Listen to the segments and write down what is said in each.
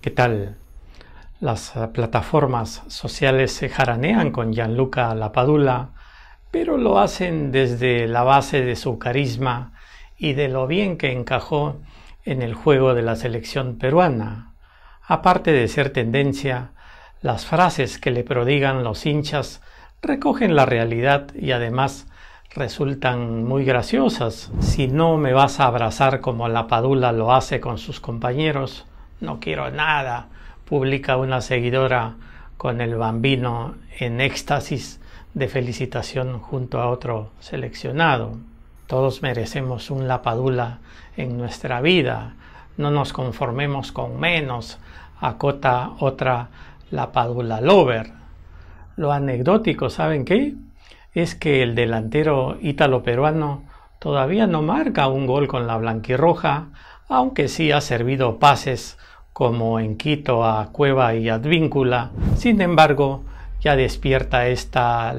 ¿Qué tal? Las eh, plataformas sociales se jaranean con Gianluca Lapadula, pero lo hacen desde la base de su carisma y de lo bien que encajó en el juego de la selección peruana. Aparte de ser tendencia, las frases que le prodigan los hinchas recogen la realidad y además resultan muy graciosas. Si no me vas a abrazar como la Padula lo hace con sus compañeros, no quiero nada, publica una seguidora con el bambino en éxtasis de felicitación junto a otro seleccionado. Todos merecemos un lapadula en nuestra vida. No nos conformemos con menos, acota otra lapadula lover. Lo anecdótico, ¿saben qué? es que el delantero ítalo-peruano todavía no marca un gol con la blanquirroja, aunque sí ha servido pases como en Quito a Cueva y Advíncula. Sin embargo, ya despierta esta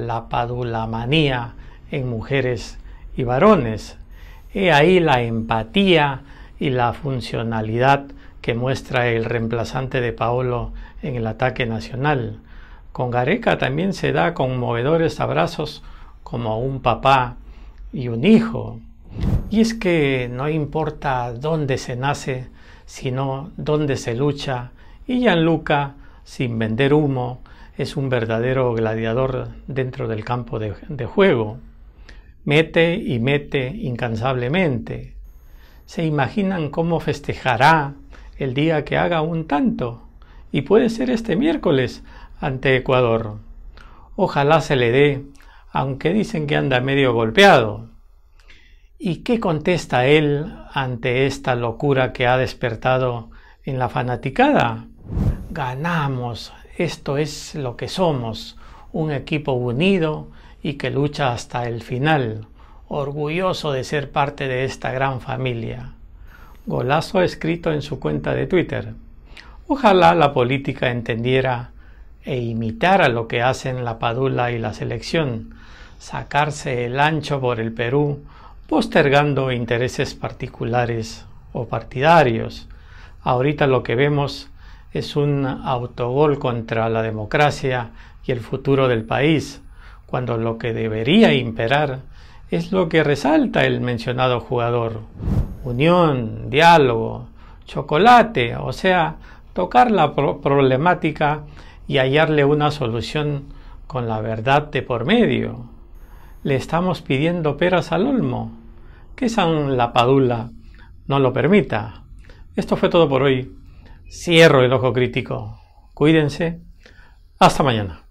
manía en mujeres y varones. He ahí la empatía y la funcionalidad que muestra el reemplazante de Paolo en el ataque nacional. Con Gareca también se da conmovedores abrazos como un papá y un hijo. Y es que no importa dónde se nace, sino dónde se lucha. Y Gianluca, sin vender humo, es un verdadero gladiador dentro del campo de, de juego. Mete y mete incansablemente. Se imaginan cómo festejará el día que haga un tanto. Y puede ser este miércoles ante Ecuador. Ojalá se le dé aunque dicen que anda medio golpeado. ¿Y qué contesta él ante esta locura que ha despertado en la fanaticada? Ganamos, esto es lo que somos, un equipo unido y que lucha hasta el final, orgulloso de ser parte de esta gran familia. Golazo escrito en su cuenta de Twitter. Ojalá la política entendiera e imitar a lo que hacen la Padula y la selección, sacarse el ancho por el Perú, postergando intereses particulares o partidarios. Ahorita lo que vemos es un autogol contra la democracia y el futuro del país, cuando lo que debería imperar es lo que resalta el mencionado jugador. Unión, diálogo, chocolate, o sea, tocar la problemática y hallarle una solución con la verdad de por medio. Le estamos pidiendo peras al olmo. Que San Lapadula no lo permita. Esto fue todo por hoy. Cierro el ojo crítico. Cuídense. Hasta mañana.